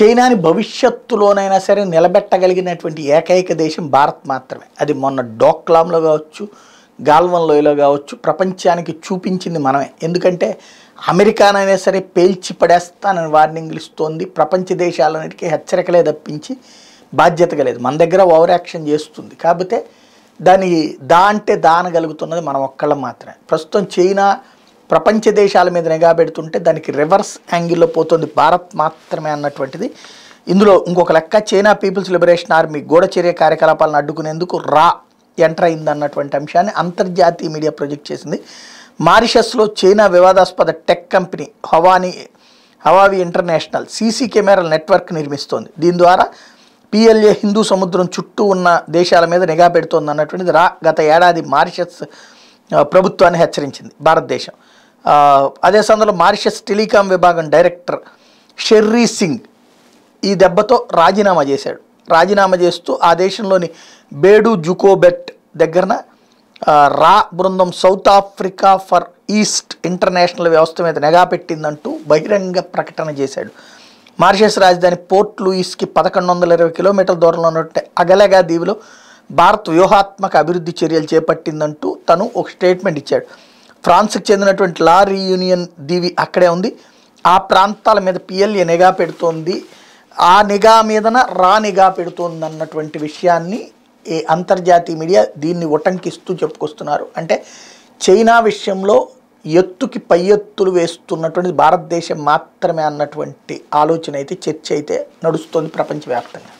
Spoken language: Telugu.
చైనాని భవిష్యత్తులోనైనా సరే నిలబెట్టగలిగినటువంటి ఏకైక దేశం భారత్ మాత్రమే అది మొన్న డోక్లాంలో కావచ్చు గాల్వన్ లోయలో కావచ్చు ప్రపంచానికి చూపించింది మనమే ఎందుకంటే అమెరికానైనా సరే పేల్చి పడేస్తానని వార్నింగ్లు ఇస్తోంది ప్రపంచ దేశాలన్నిటికీ హెచ్చరికలే తప్పించి బాధ్యతగా లేదు మన దగ్గర ఓవర్ యాక్షన్ చేస్తుంది కాకపోతే దాని దా అంటే దానగలుగుతున్నది మనం ఒక్కళ్ళం మాత్రమే ప్రస్తుతం చైనా ప్రపంచ దేశాల మీద నిఘా పెడుతుంటే దానికి రివర్స్ యాంగిల్లో పోతుంది భారత్ మాత్రమే అన్నటువంటిది ఇందులో ఇంకొక లెక్క చైనా పీపుల్స్ లిబరేషన్ ఆర్మీ గూఢచర్య కార్యకలాపాలను అడ్డుకునేందుకు రా ఎంటర్ అయింది అన్నటువంటి అంశాన్ని అంతర్జాతీయ మీడియా ప్రొజెక్ట్ చేసింది మారిషస్లో చైనా వివాదాస్పద టెక్ కంపెనీ హవానీ హవావి ఇంటర్నేషనల్ సీసీ కెమెరాల నెట్వర్క్ నిర్మిస్తోంది దీని ద్వారా పిఎల్ఏ హిందూ సముద్రం చుట్టూ ఉన్న దేశాల మీద నిఘా పెడుతోంది అన్నటువంటిది రా గత ఏడాది మారిషస్ ప్రభుత్వాన్ని హెచ్చరించింది భారతదేశం అదే సమయంలో మారిషస్ టెలికాం విభాగం డైరెక్టర్ షెర్రీ సింగ్ ఈ దెబ్బతో రాజీనామా చేశాడు రాజీనామా చేస్తూ ఆ దేశంలోని బేడు జుకోబెట్ దగ్గరన రా బృందం South Africa Far East international వ్యవస్థ మీద నిఘా పెట్టిందంటూ బహిరంగ ప్రకటన చేశాడు మారిషస్ రాజధాని పోర్ట్ లూయిస్కి పదకొండు వందల ఇరవై కిలోమీటర్ల దూరంలో ఉన్నట్టు అగలగా దీవిలో భారత్ వ్యూహాత్మక అభివృద్ధి చర్యలు చేపట్టిందంటూ తను ఒక స్టేట్మెంట్ ఇచ్చాడు ఫ్రాన్స్కి చెందినటువంటి లా రీయూనియన్ దీవి అక్కడే ఉంది ఆ ప్రాంతాల మీద పిఎల్ఏ నిఘా పెడుతోంది ఆ నిఘా మీదన రా నిఘా పెడుతోంది అన్నటువంటి విషయాన్ని ఈ అంతర్జాతీయ మీడియా దీన్ని ఉటంకిస్తూ చెప్పుకొస్తున్నారు అంటే చైనా విషయంలో ఎత్తుకి పై ఎత్తులు వేస్తున్నటువంటి భారతదేశం మాత్రమే అన్నటువంటి ఆలోచన అయితే చర్చ అయితే నడుస్తుంది ప్రపంచవ్యాప్తంగా